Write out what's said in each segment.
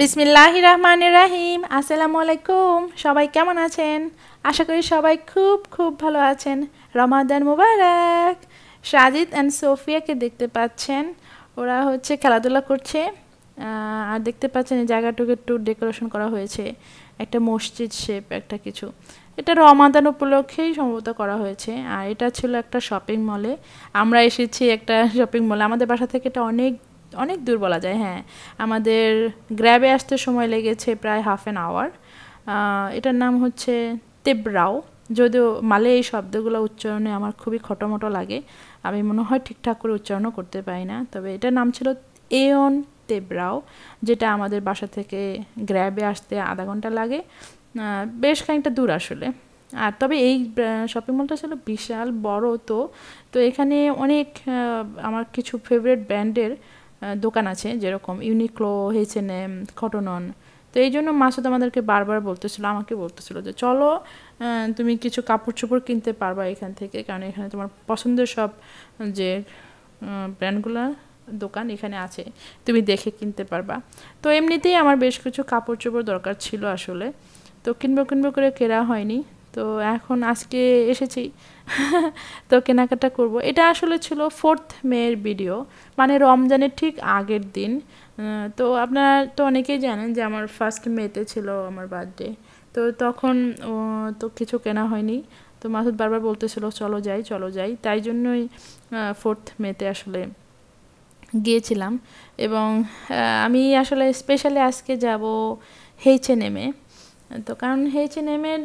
বিসমিল্লাহি রহমান রাহিম আসসালামু আলাইকুম সবাই কেমন আছেন আশা করি সবাই খুব খুব ভালো আছেন রমাদান মুবারক সাজিদ অ্যান্ড সোফিয়াকে দেখতে পাচ্ছেন ওরা হচ্ছে খেলাধুলা করছে আর দেখতে পাচ্ছেন এই জায়গাটুকু একটু ডেকোরেশন করা হয়েছে একটা মসজিদ শেপ একটা কিছু এটা রমাদান উপলক্ষেই সম্ভবত করা হয়েছে আর এটা ছিল একটা শপিং মলে আমরা এসেছি একটা শপিং মলে আমাদের বাসা থেকে এটা অনেক অনেক দূর বলা যায় হ্যাঁ আমাদের গ্র্যাবে আসতে সময় লেগেছে প্রায় হাফ অ্যান আওয়ার এটার নাম হচ্ছে তেবরাও যদিও মালে এই শব্দগুলো উচ্চারণে আমার খুবই খটোমটো লাগে আমি মনে হয় ঠিকঠাক করে উচ্চারণও করতে পারি না তবে এটার নাম ছিল এওন তেবরাও যেটা আমাদের বাসা থেকে গ্র্যাবে আসতে আধা ঘন্টা লাগে বেশ খানিকটা দূর আসলে আর তবে এই শপিং মলটা ছিল বিশাল বড় তো তো এখানে অনেক আমার কিছু ফেভারিট ব্র্যান্ডের দোকান আছে যেরকম ইউনিক্লো হয়েছে নেম এম কটনন তো এই জন্য মাসুদ আমাদেরকে বারবার বলতেছিলো আমাকে বলতেছিলো যে চলো তুমি কিছু কাপড় চোপড় কিনতে পারবা এখান থেকে কারণ এখানে তোমার পছন্দের সব যে ব্র্যান্ডগুলো দোকান এখানে আছে তুমি দেখে কিনতে পারবা তো এমনিতেই আমার বেশ কিছু কাপড় চোপড় দরকার ছিল আসলে তো কিনবো কিনবো করে কেরা হয়নি তো এখন আজকে এসেছি তো কেনাকাটা করব এটা আসলে ছিল ফোর্থ মেয়ের ভিডিও মানে রমজানের ঠিক আগের দিন তো আপনারা তো অনেকেই জানেন যে আমার ফার্স্ট মেতে ছিল আমার বার্থডে তো তখন তো কিছু কেনা হয়নি তো মাসুদ বারবার বলতেছিল চলো যাই চলো যাই তাই জন্যই ফোর্থ মেতে আসলে গিয়েছিলাম এবং আমি আসলে স্পেশালি আজকে যাব হেইচে নেমে তো কারণ হেইচ এন এমের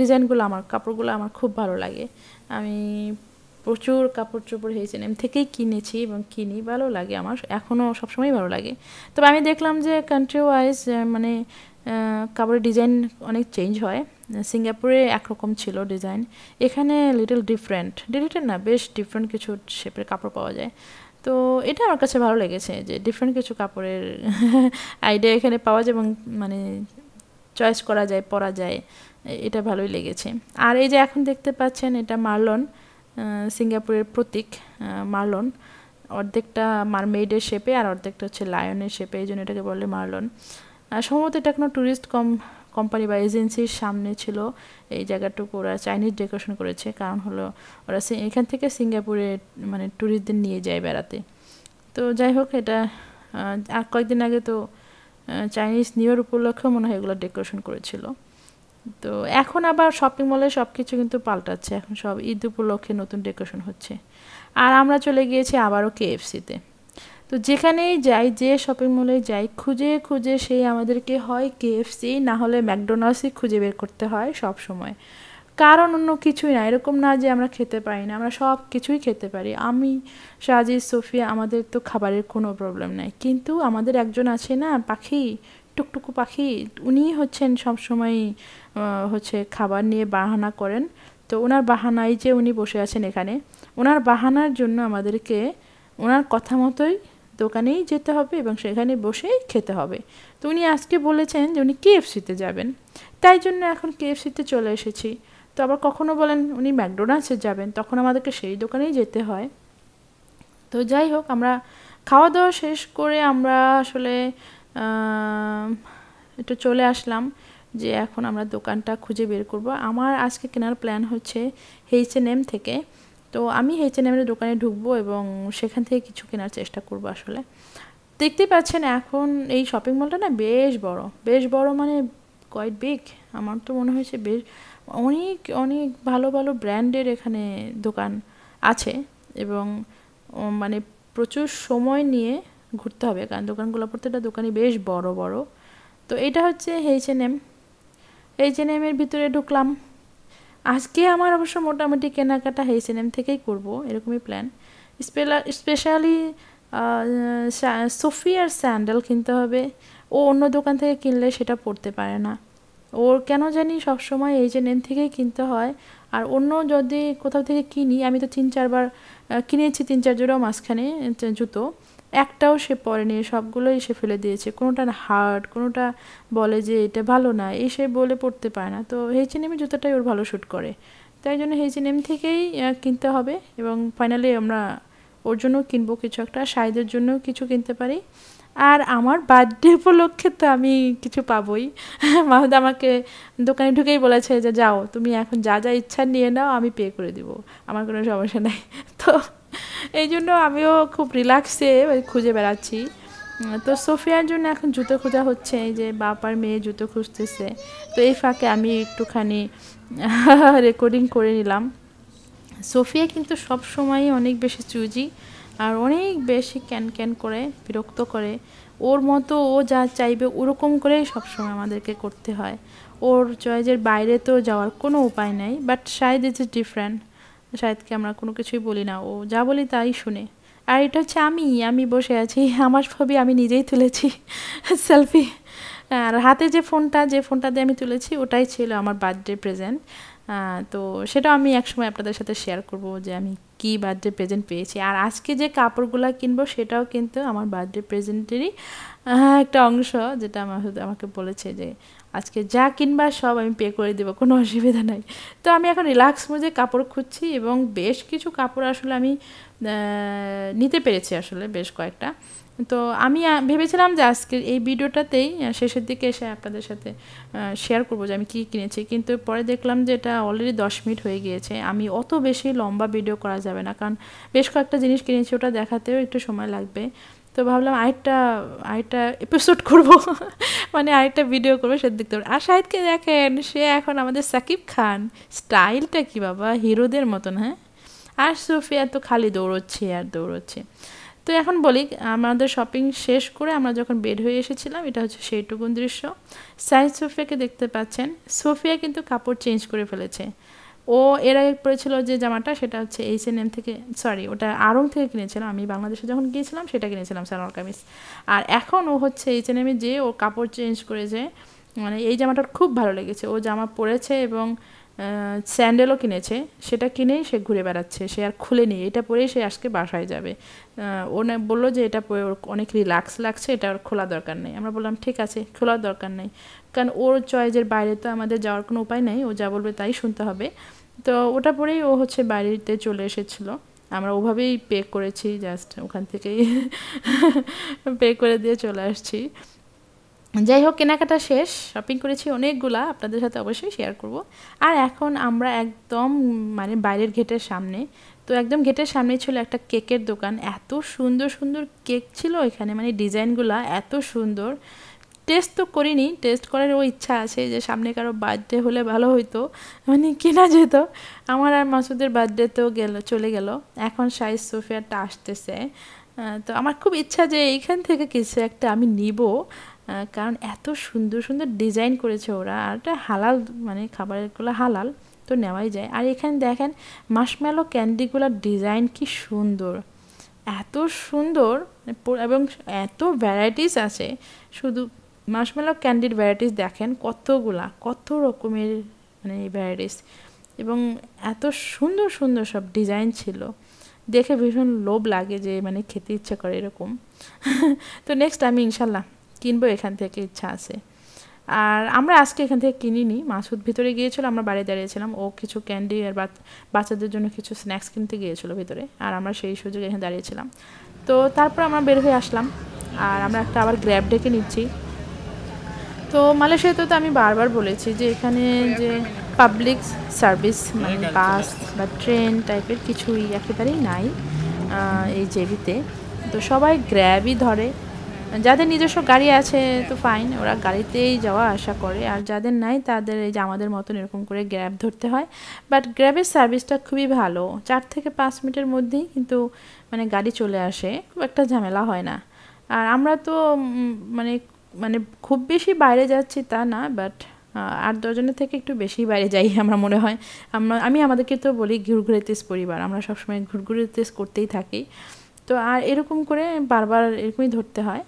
ডিজাইনগুলো আমার কাপড়গুলো আমার খুব ভালো লাগে আমি প্রচুর কাপড় চোপড় এন H&M এম থেকেই কিনেছি এবং কিনি ভালো লাগে আমার এখনও সবসময়ই ভালো লাগে তবে আমি দেখলাম যে কান্ট্রি ওয়াইজ মানে কাপড়ের ডিজাইন অনেক চেঞ্জ হয় সিঙ্গাপুরে একরকম ছিল ডিজাইন এখানে লিটল ডিফারেন্ট ডিলিটেড না বেশ ডিফারেন্ট কিছু শেপের কাপড় পাওয়া যায় তো এটা আমার কাছে ভালো লেগেছে যে ডিফারেন্ট কিছু কাপড়ের আইডিয়া এখানে পাওয়া যায় এবং মানে চয়েস করা যায় পরা যায় এটা ভালোই লেগেছে আর এই যে এখন দেখতে পাচ্ছেন এটা মার্লন সিঙ্গাপুরের প্রতীক মার্লন অর্ধেকটা মারমেইডের শেপে আর অর্ধেকটা হচ্ছে লায়নের শেপে এই জন্য এটাকে বলে মার্লন সম্ভবত এটা কোনো ট্যুরিস্ট কম কোম্পানি বা এজেন্সির সামনে ছিল এই জায়গাটুকু ওরা চাইনিজ ডেকোরেশন করেছে কারণ হলো ওরা এখান থেকে সিঙ্গাপুরে মানে ট্যুরিস্টদের নিয়ে যায় বেড়াতে তো যাই হোক এটা আর কয়েকদিন আগে তো চাইনিজ নিউ ইয়ার উপলক্ষেও মনে হয় এগুলো ডেকোরেশন করেছিল তো এখন আবার শপিং মলে সব কিছু কিন্তু পাল্টাচ্ছে এখন সব ঈদ উপলক্ষে নতুন ডেকোরেশন হচ্ছে আর আমরা চলে গিয়েছি আবারও কেএফসিতে তো যেখানেই যাই যে শপিং মলে যাই খুঁজে খুঁজে সেই আমাদেরকে হয় কেএফসি না হলে ম্যাকডোনাল্ডসই খুঁজে বের করতে হয় সব সময়। কারণ অন্য কিছুই না এরকম না যে আমরা খেতে পারি না আমরা সব কিছুই খেতে পারি আমি সাজি সোফিয়া আমাদের তো খাবারের কোনো প্রবলেম নাই কিন্তু আমাদের একজন আছে না পাখি টুকটুকু পাখি উনি হচ্ছেন সবসময় হচ্ছে খাবার নিয়ে বাহানা করেন তো ওনার বাহানাই যে উনি বসে আছেন এখানে ওনার বাহানার জন্য আমাদেরকে ওনার কথা মতোই দোকানেই যেতে হবে এবং সেখানে বসেই খেতে হবে তো উনি আজকে বলেছেন যে উনি কেএফসিতে যাবেন তাই জন্য এখন কেএফসিতে চলে এসেছি তো আবার কখনও বলেন উনি ম্যাকডোনাল্ডসে যাবেন তখন আমাদেরকে সেই দোকানেই যেতে হয় তো যাই হোক আমরা খাওয়া দাওয়া শেষ করে আমরা আসলে একটু চলে আসলাম যে এখন আমরা দোকানটা খুঁজে বের করব আমার আজকে কেনার প্ল্যান হচ্ছে হেইচ এন এম থেকে তো আমি হেইচ এন এমের দোকানে ঢুকবো এবং সেখান থেকে কিছু কেনার চেষ্টা করব আসলে দেখতেই পাচ্ছেন এখন এই শপিং মলটা না বেশ বড় বেশ বড় মানে কোয়াইট বিগ আমার তো মনে হয়েছে বেশ অনেক অনেক ভালো ভালো ব্র্যান্ডের এখানে দোকান আছে এবং মানে প্রচুর সময় নিয়ে ঘুরতে হবে কারণ দোকানগুলো প্রত্যেকটা দোকানই বেশ বড় বড় তো এটা হচ্ছে H N M H N এমের ভিতরে ঢুকলাম আজকে আমার অবশ্য মোটামুটি কেনাকাটা এইচ এন এম থেকেই করবো এরকমই প্ল্যান স্পেশালি সোফি আর স্যান্ডেল কিনতে হবে ও অন্য দোকান থেকে কিনলে সেটা পড়তে পারে না ওর কেন জানি সবসময় এইচ এন নেন থেকেই কিনতে হয় আর অন্য যদি কোথাও থেকে কিনি আমি তো তিন চারবার কিনেছি তিন চার জোড়াও মাঝখানে জুতো একটাও সে পরেনি সবগুলোই সে ফেলে দিয়েছে কোনোটা হার্ড কোনোটা বলে যে এটা ভালো না এই সে বলে পড়তে পারে না তো এইচ এন জুতোটাই ওর ভালো শ্যুট করে তাই জন্য এইচ এন এম থেকেই কিনতে হবে এবং ফাইনালি আমরা ওর জন্য কিনবো কিছু একটা সাইজের জন্য কিছু কিনতে পারি আর আমার বার্থডে উপলক্ষে তো আমি কিছু পাবই মাহুদা আমাকে দোকানে ঢুকেই বলেছে যে যাও তুমি এখন যা যা ইচ্ছা নিয়ে নাও আমি পে করে দিব আমার কোনো সমস্যা নাই তো এই জন্য আমিও খুব রিল্যাক্সে খুঁজে বেড়াচ্ছি তো সোফিয়ার জন্য এখন জুতো খোঁজা হচ্ছে এই যে বাপার মেয়ে জুতো খুঁজতেছে তো এই ফাঁকে আমি একটুখানি রেকর্ডিং করে নিলাম সোফিয়া কিন্তু সব সময় অনেক বেশি চুজি আর অনেক বেশি ক্যান ক্যান করে বিরক্ত করে ওর মতো ও যা চাইবে ওরকম করে সবসময় আমাদেরকে করতে হয় ওর চয়েজের বাইরে তো যাওয়ার কোনো উপায় নাই বাট শাহেদ ইজ ডিফারেন্ট শাহেদকে আমরা কোনো কিছুই বলি না ও যা বলি তাই শুনে আর এটা হচ্ছে আমি আমি বসে আছি আমার ছবি আমি নিজেই তুলেছি সেলফি আর হাতে যে ফোনটা যে ফোনটা দিয়ে আমি তুলেছি ওটাই ছিল আমার বার্থডে প্রেজেন্ট তো সেটা আমি একসময় আপনাদের সাথে শেয়ার করব যে আমি কি বার্থডে প্রেজেন্ট পেয়েছি আর আজকে যে কাপড়গুলো কিনবো সেটাও কিন্তু আমার বার্থডে প্রেজেন্টেরই একটা অংশ যেটা আমার আমাকে বলেছে যে আজকে যা কিনবা সব আমি পে করে দেবো কোনো অসুবিধা নাই তো আমি এখন রিল্যাক্স মুজে কাপড় খুঁজছি এবং বেশ কিছু কাপড় আসলে আমি নিতে পেরেছি আসলে বেশ কয়েকটা তো আমি ভেবেছিলাম যে আজকের এই ভিডিওটাতেই শেষের দিকে এসে আপনাদের সাথে শেয়ার করবো যে আমি কী কিনেছি কিন্তু পরে দেখলাম যে এটা অলরেডি দশ মিনিট হয়ে গিয়েছে আমি অত বেশি লম্বা ভিডিও করা যাবে না কারণ বেশ কয়েকটা জিনিস কিনেছি ওটা দেখাতেও একটু সময় লাগবে তো ভাবলাম আরেকটা আরেকটা এপিসোড করব মানে আরেকটা ভিডিও করবো সে দেখতে পারবো আর শাহিদকে দেখেন সে এখন আমাদের সাকিব খান স্টাইলটা কি বাবা হিরোদের মতন হ্যাঁ আর সোফিয়া তো খালি দৌড়চ্ছে আর দৌড়চ্ছে তো এখন বলি আমাদের শপিং শেষ করে আমরা যখন বের হয়ে এসেছিলাম এটা হচ্ছে সেইটুকুন দৃশ্য সাইজ সোফিয়াকে দেখতে পাচ্ছেন সোফিয়া কিন্তু কাপড় চেঞ্জ করে ফেলেছে ও এরা পড়েছিল যে জামাটা সেটা হচ্ছে এইচ এন এম থেকে সরি ওটা আরং থেকে কিনেছিলাম আমি বাংলাদেশে যখন গিয়েছিলাম সেটা কিনেছিলাম সালোয়ার কামিজ আর এখন ও হচ্ছে এইচ এন এমে যে ও কাপড় চেঞ্জ করেছে মানে এই জামাটার খুব ভালো লেগেছে ও জামা পরেছে এবং স্যান্ডেলও কিনেছে সেটা কিনেই সে ঘুরে বেড়াচ্ছে সে আর খুলেনি এটা পরেই সে আজকে বাসায় যাবে ওনে বললো যে এটা পরে ওর অনেক রিল্যাক্স লাগছে এটা ওর খোলা দরকার নেই আমরা বললাম ঠিক আছে খোলার দরকার নেই কারণ ওর চয়েজের বাইরে তো আমাদের যাওয়ার কোনো উপায় নেই ও যা বলবে তাই শুনতে হবে তো ওটা পরেই ও হচ্ছে বাইরেতে চলে এসেছিলো আমরা ওভাবেই পে করেছি জাস্ট ওখান থেকেই পে করে দিয়ে চলে আসছি যাই হোক কেনাকাটা শেষ শপিং করেছি অনেকগুলা আপনাদের সাথে অবশ্যই শেয়ার করব আর এখন আমরা একদম মানে বাইরের ঘেটের সামনে তো একদম ঘেটের সামনে ছিল একটা কেকের দোকান এত সুন্দর সুন্দর কেক ছিল এখানে মানে ডিজাইনগুলা এত সুন্দর টেস্ট তো করিনি টেস্ট করার ওই ইচ্ছা আছে যে সামনে কারো বার্থডে হলে ভালো হইতো মানে কেনা যেত আমার আর মাসুদের বার্থডে তো গেল চলে গেল এখন সাইজ সোফিয়াটা আসতেছে তো আমার খুব ইচ্ছা যে এইখান থেকে কিছু একটা আমি নিব কারণ এত সুন্দর সুন্দর ডিজাইন করেছে ওরা আর এটা হালাল মানে খাবারগুলো হালাল তো নেওয়াই যায় আর এখানে দেখেন মাসমেলো ক্যান্ডিগুলোর ডিজাইন কি সুন্দর এত সুন্দর মানে এবং এত ভ্যারাইটিস আছে শুধু মাসমেলো ক্যান্ডির ভ্যারাইটিস দেখেন কতগুলা কত রকমের মানে ভ্যারাইটিস এবং এত সুন্দর সুন্দর সব ডিজাইন ছিল দেখে ভীষণ লোভ লাগে যে মানে খেতে ইচ্ছা করে এরকম তো নেক্সট আমি ইনশাল্লাহ কিনবো এখান থেকে ইচ্ছা আছে আর আমরা আজকে এখান থেকে কিনিনি মাসুদ ভিতরে গিয়েছিল আমরা বাইরে দাঁড়িয়েছিলাম ও কিছু ক্যান্ডি আর বাচ্চাদের জন্য কিছু স্ন্যাক্স কিনতে গিয়েছিল ভিতরে আর আমরা সেই সুযোগে এখানে দাঁড়িয়েছিলাম তো তারপর আমরা বের হয়ে আসলাম আর আমরা একটা আবার গ্র্যাব ডেকে নিচ্ছি তো মালয়েশিয়াতে তো আমি বারবার বলেছি যে এখানে যে পাবলিক সার্ভিস মানে বাস বা ট্রেন টাইপের কিছুই একেবারেই নাই এই জেবিতে তো সবাই গ্র্যাবই ধরে যাদের নিজস্ব গাড়ি আছে তো ফাইন ওরা গাড়িতেই যাওয়া আসা করে আর যাদের নাই তাদের এই যে আমাদের মতন এরকম করে গ্র্যাব ধরতে হয় বাট গ্র্যাবের সার্ভিসটা খুবই ভালো চার থেকে পাঁচ মিনিটের মধ্যেই কিন্তু মানে গাড়ি চলে আসে খুব একটা ঝামেলা হয় না আর আমরা তো মানে মানে খুব বেশি বাইরে যাচ্ছি তা না বাট আট দশজনের থেকে একটু বেশি বাইরে যাই আমরা মনে হয় আমরা আমি আমাদেরকে তো বলি ঘুরঘুরে তেস পরিবার আমরা সবসময় ঘুরঘুরে তেজ করতেই থাকি তো আর এরকম করে বারবার এরকমই ধরতে হয়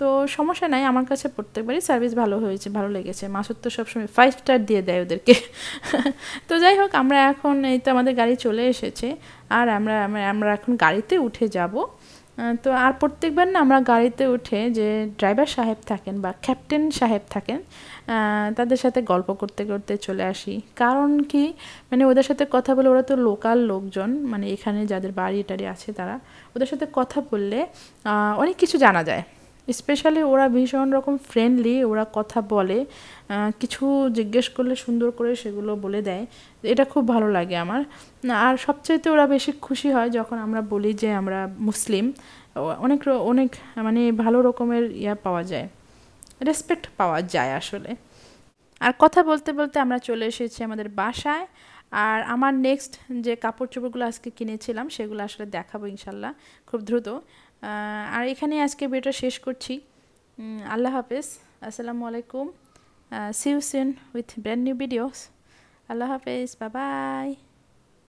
তো সমস্যা নাই আমার কাছে প্রত্যেকবারই সার্ভিস ভালো হয়েছে ভালো লেগেছে মাসুদ তো সবসময় ফাইভ স্টার দিয়ে দেয় ওদেরকে তো যাই হোক আমরা এখন এই তো আমাদের গাড়ি চলে এসেছে আর আমরা আমরা এখন গাড়িতে উঠে যাব তো আর প্রত্যেকবার না আমরা গাড়িতে উঠে যে ড্রাইভার সাহেব থাকেন বা ক্যাপ্টেন সাহেব থাকেন তাদের সাথে গল্প করতে করতে চলে আসি কারণ কি মানে ওদের সাথে কথা বলে ওরা তো লোকাল লোকজন মানে এখানে যাদের বাড়ি টাড়ি আছে তারা ওদের সাথে কথা বললে অনেক কিছু জানা যায় স্পেশালি ওরা ভীষণ রকম ফ্রেন্ডলি ওরা কথা বলে কিছু জিজ্ঞেস করলে সুন্দর করে সেগুলো বলে দেয় এটা খুব ভালো লাগে আমার আর সবচাইতে ওরা বেশি খুশি হয় যখন আমরা বলি যে আমরা মুসলিম অনেক অনেক মানে ভালো রকমের ইয়া পাওয়া যায় রেসপেক্ট পাওয়া যায় আসলে আর কথা বলতে বলতে আমরা চলে এসেছি আমাদের বাসায় আর আমার নেক্সট যে কাপড় চোপড়গুলো আজকে কিনেছিলাম সেগুলো আসলে দেখাবো ইনশাল্লাহ খুব দ্রুত আর এখানে আজকে ভিডিওটা শেষ করছি আল্লাহ হাফেজ আসসালামু আলাইকুম see you soon with brand new videos আল্লাহ হাফেজ বাবাই